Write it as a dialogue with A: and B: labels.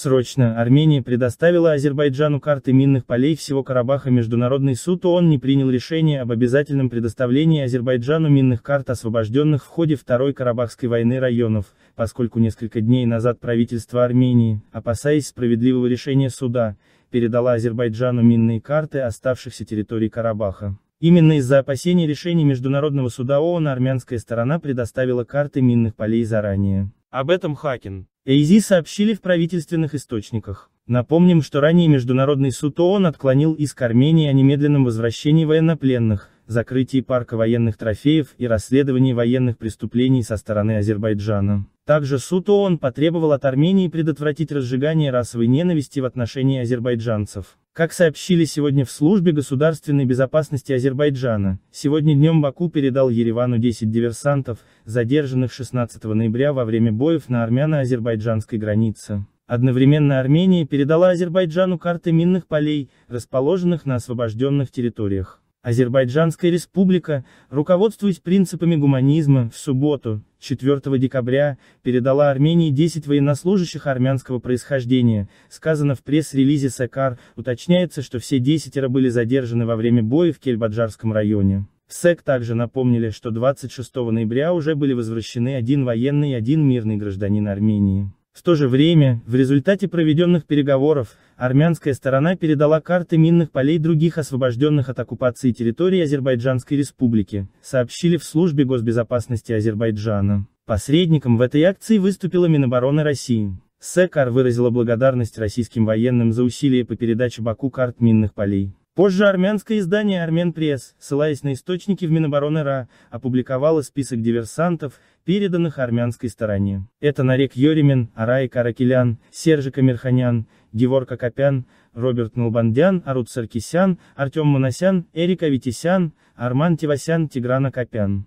A: Срочно, Армения предоставила Азербайджану карты минных полей всего Карабаха Международный суд ООН не принял решение об обязательном предоставлении Азербайджану минных карт освобожденных в ходе Второй Карабахской войны районов, поскольку несколько дней назад правительство Армении, опасаясь справедливого решения суда, передала Азербайджану минные карты оставшихся территорий Карабаха. Именно из-за опасений решений Международного суда ООН армянская сторона предоставила карты минных полей заранее. Об этом Хакин. ЭйЗИ сообщили в правительственных источниках. Напомним, что ранее Международный суд ООН отклонил иск Армении о немедленном возвращении военнопленных, закрытии парка военных трофеев и расследовании военных преступлений со стороны Азербайджана. Также суд ООН потребовал от Армении предотвратить разжигание расовой ненависти в отношении азербайджанцев. Как сообщили сегодня в службе государственной безопасности Азербайджана, сегодня днем Баку передал Еревану 10 диверсантов, задержанных 16 ноября во время боев на армяно-азербайджанской границе. Одновременно Армения передала Азербайджану карты минных полей, расположенных на освобожденных территориях. Азербайджанская республика, руководствуясь принципами гуманизма, в субботу, 4 декабря, передала Армении 10 военнослужащих армянского происхождения, сказано в пресс-релизе СЭКАР, уточняется, что все 10 были задержаны во время боя в Кельбаджарском районе. В СЭК также напомнили, что 26 ноября уже были возвращены один военный и один мирный гражданин Армении. В то же время, в результате проведенных переговоров, армянская сторона передала карты минных полей других освобожденных от оккупации территорий Азербайджанской республики, сообщили в службе госбезопасности Азербайджана. Посредником в этой акции выступила Минобороны России. СЭКАР выразила благодарность российским военным за усилия по передаче Баку карт минных полей. Позже армянское издание «Армен Пресс», ссылаясь на источники в Минобороны РА, опубликовало список диверсантов, переданных армянской стороне. Это Нарек Йоримин, Арай Каракелян, Сержи Камерханян, Гевор Кокопян, Роберт Нулбандян, Арут Саркисян, Артем Моносян, Эрик Аветисян, Арман Тивасян, Тигран Акопян.